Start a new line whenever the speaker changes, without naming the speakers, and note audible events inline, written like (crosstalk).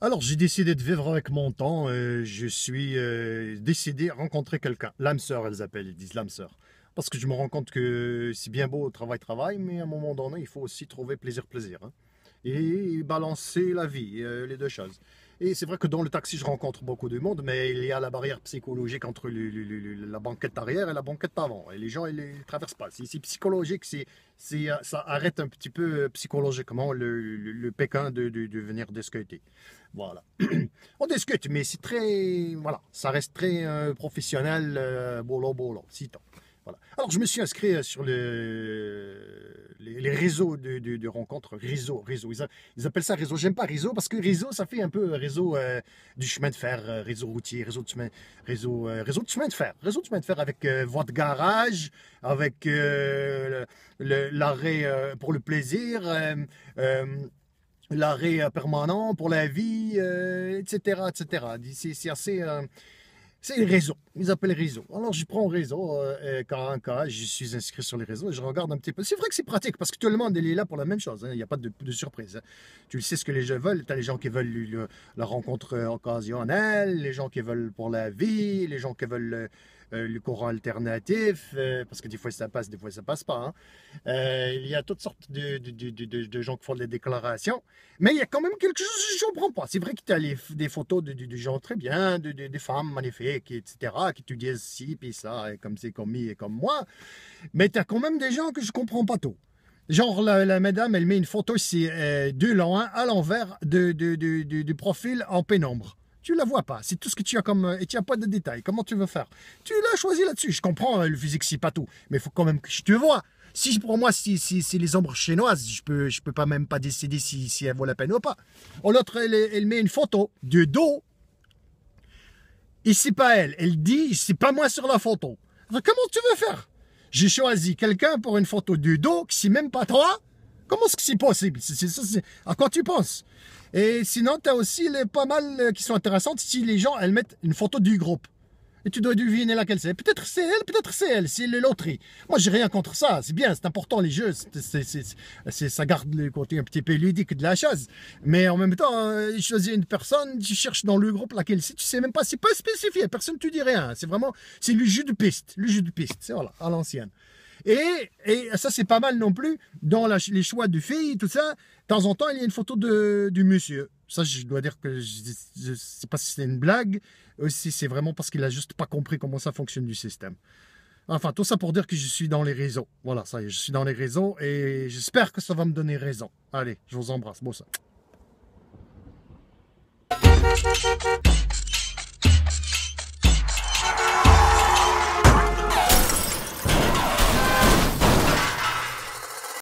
Alors j'ai décidé de vivre avec mon temps, je suis euh, décidé à rencontrer quelqu'un. L'âme sœur, elles appellent, ils disent l'âme sœur. Parce que je me rends compte que c'est bien beau, travail, travail, mais à un moment donné, il faut aussi trouver plaisir, plaisir. Hein. Et balancer la vie, euh, les deux choses. Et c'est vrai que dans le taxi, je rencontre beaucoup de monde, mais il y a la barrière psychologique entre la banquette arrière et la banquette avant. Et les gens, ils ne traversent pas. C'est psychologique, c'est, ça arrête un petit peu euh, psychologiquement le, Pékin de, venir discuter. Voilà. (clears throat) On discute, mais c'est très. Voilà, ça reste très euh, professionnel, euh, bolo bolo, si alors, je me suis inscrit euh, sur les, réseaux de, rencontres, réseau, réseau. Ils, appellent ça réseau. J'aime pas réseau parce que réseau, ça fait un peu euh, réseau euh, du chemin de fer, réseau routier, réseau de chemin, réseau, réseau de chemin de fer, réseau de chemin de fer avec votre voie de garage, avec l'arrêt pour le plaisir l'arrêt permanent pour la vie, etc., etc. C'est assez, c'est le réseau. Ils appellent réseau. Alors, je prends réseau, euh, k euh, cas je suis inscrit sur les réseaux et je regarde un petit peu. C'est vrai que c'est pratique parce que tout le monde est là pour la même chose. Hein. Il n'y a pas de, surprise. Hein. Tu sais ce que les gens veulent. Tu as les gens qui veulent la rencontre euh, occasionnelle, les gens qui veulent pour la vie, les gens qui veulent euh, euh, le courant alternatif, euh, parce que des fois ça passe, des fois ça passe pas. Hein. Euh, il y a toutes sortes de, de, de, gens qui font des déclarations, mais il y a quand même quelque chose que je comprends pas. C'est vrai que tu as des photos de, gens très bien, de, des femmes magnifiques, etc., qui te disent si, puis ça, et comme c'est comme et comme moi, mais tu as quand même des gens que je comprends pas tout. Genre, la, madame, elle met une photo, ici, euh, de loin, à l'envers du de, du profil en pénombre. Tu la vois pas. C'est tout ce que tu as comme. Euh, et tu n'as pas de détails. Comment tu veux faire Tu l'as choisi là-dessus. Je comprends, euh, le physique, c'est pas tout. Mais il faut quand même que je te vois. Si pour moi, si, si, si les ombres chinoises, je peux, je peux pas même pas décider si, si elle vaut la peine ou pas. Oh, l'autre, elle, met une photo du dos. Ici pas elle. Elle dit, c'est pas moi sur la photo. comment tu veux faire J'ai choisi quelqu'un pour une photo du dos, qui même pas toi. Comment est-ce que c'est possible c'est À quoi tu penses Et sinon, tu as aussi les, pas mal euh, qui sont intéressantes si les gens, elles mettent une photo du groupe. Et tu dois deviner laquelle c'est. Peut-être c'est elle, peut-être c'est elle, c'est le loterie. Moi, j'ai rien contre ça, c'est bien, c'est important les jeux, c'est, ça garde le côté un petit peu ludique de la chose. Mais en même temps, euh, choisir une personne, tu cherches dans le groupe laquelle c'est, tu sais même pas, c'est pas spécifié, personne ne te dit rien. C'est vraiment, c'est le jeu de piste, le jeu de piste, c'est voilà, à l'ancienne. Et, ça, c'est pas mal non plus, dans les choix de filles, tout ça, de temps en temps, il y a une photo de, du monsieur. Ça, je dois dire que je ne sais pas si c'est une blague, ou si c'est vraiment parce qu'il a juste pas compris comment ça fonctionne du système. Enfin, tout ça pour dire que je suis dans les réseaux. Voilà, ça y est, je suis dans les réseaux et j'espère que ça va me donner raison. Allez, je vous embrasse. Bon, ça.